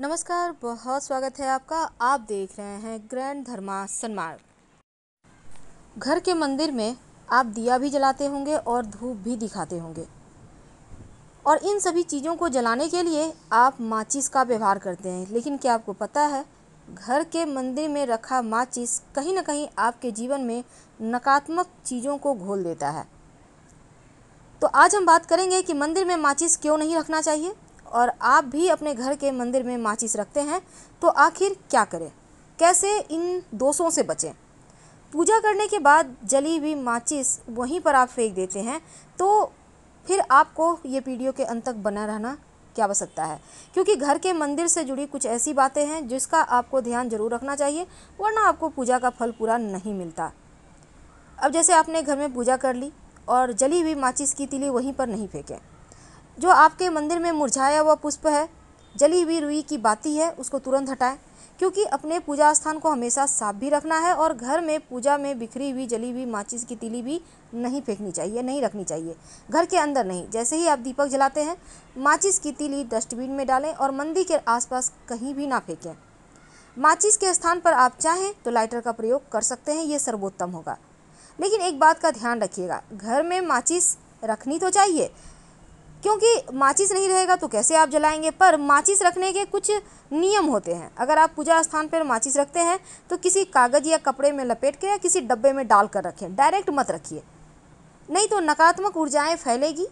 नमस्कार बहुत स्वागत है आपका आप देख रहे हैं ग्रैंड धर्मा सन्मार्ग घर के मंदिर में आप दिया भी जलाते होंगे और धूप भी दिखाते होंगे और इन सभी चीज़ों को जलाने के लिए आप माचिस का व्यवहार करते हैं लेकिन क्या आपको पता है घर के मंदिर में रखा माचिस कहीं ना कहीं आपके जीवन में नकारात्मक चीज़ों को घोल देता है तो आज हम बात करेंगे कि मंदिर में माचिस क्यों नहीं रखना चाहिए और आप भी अपने घर के मंदिर में माचिस रखते हैं तो आखिर क्या करें कैसे इन दोषों से बचें पूजा करने के बाद जली हुई माचिस वहीं पर आप फेंक देते हैं तो फिर आपको ये वीडियो के अंत तक बना रहना क्या बस सकता है क्योंकि घर के मंदिर से जुड़ी कुछ ऐसी बातें हैं जिसका आपको ध्यान जरूर रखना चाहिए वरना आपको पूजा का फल पूरा नहीं मिलता अब जैसे आपने घर में पूजा कर ली और जली हुई माचिस की तिली वहीं पर नहीं फेंकें जो आपके मंदिर में मुरझाया हुआ पुष्प है जली हुई रुई की बाती है उसको तुरंत हटाएं क्योंकि अपने पूजा स्थान को हमेशा साफ भी रखना है और घर में पूजा में बिखरी हुई जली हुई माचिस की तिली भी नहीं फेंकनी चाहिए नहीं रखनी चाहिए घर के अंदर नहीं जैसे ही आप दीपक जलाते हैं माचिस की तिली डस्टबिन में डालें और मंदिर के आसपास कहीं भी ना फेंकें माचिस के स्थान पर आप चाहें तो लाइटर का प्रयोग कर सकते हैं ये सर्वोत्तम होगा लेकिन एक बात का ध्यान रखिएगा घर में माचिस रखनी तो चाहिए क्योंकि माचिस नहीं रहेगा तो कैसे आप जलाएंगे पर माचिस रखने के कुछ नियम होते हैं अगर आप पूजा स्थान पर माचिस रखते हैं तो किसी कागज़ या कपड़े में लपेट के या किसी डब्बे में डाल कर रखें डायरेक्ट मत रखिए नहीं तो नकारात्मक ऊर्जाएं फैलेगी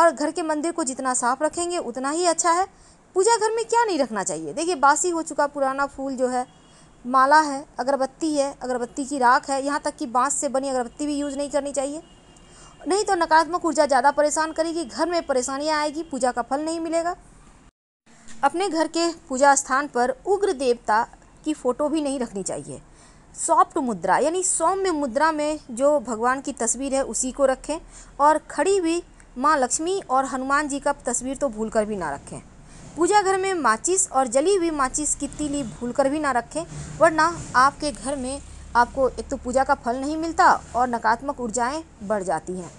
और घर के मंदिर को जितना साफ रखेंगे उतना ही अच्छा है पूजा घर में क्या नहीं रखना चाहिए देखिए बासी हो चुका पुराना फूल जो है माला है अगरबत्ती है अगरबत्ती की राख है यहाँ तक कि बांस से बनी अगरबत्ती भी यूज़ नहीं करनी चाहिए नहीं तो नकारात्मक ऊर्जा ज़्यादा परेशान करेगी घर में परेशानियाँ आएगी पूजा का फल नहीं मिलेगा अपने घर के पूजा स्थान पर उग्र देवता की फ़ोटो भी नहीं रखनी चाहिए सॉफ्ट मुद्रा यानी सौम्य मुद्रा में जो भगवान की तस्वीर है उसी को रखें और खड़ी हुई माँ लक्ष्मी और हनुमान जी का तस्वीर तो भूल कर भी ना रखें पूजा घर में माचिस और जली हुई माचिस की तीली भूल कर भी ना रखें वरना आपके घर में आपको एक तो पूजा का फल नहीं मिलता और नकारात्मक ऊर्जाएं बढ़ जाती हैं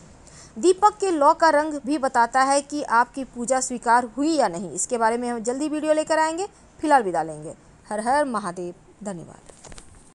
दीपक के लौ का रंग भी बताता है कि आपकी पूजा स्वीकार हुई या नहीं इसके बारे में हम जल्दी वीडियो लेकर आएंगे फिलहाल विदा लेंगे हर हर महादेव धन्यवाद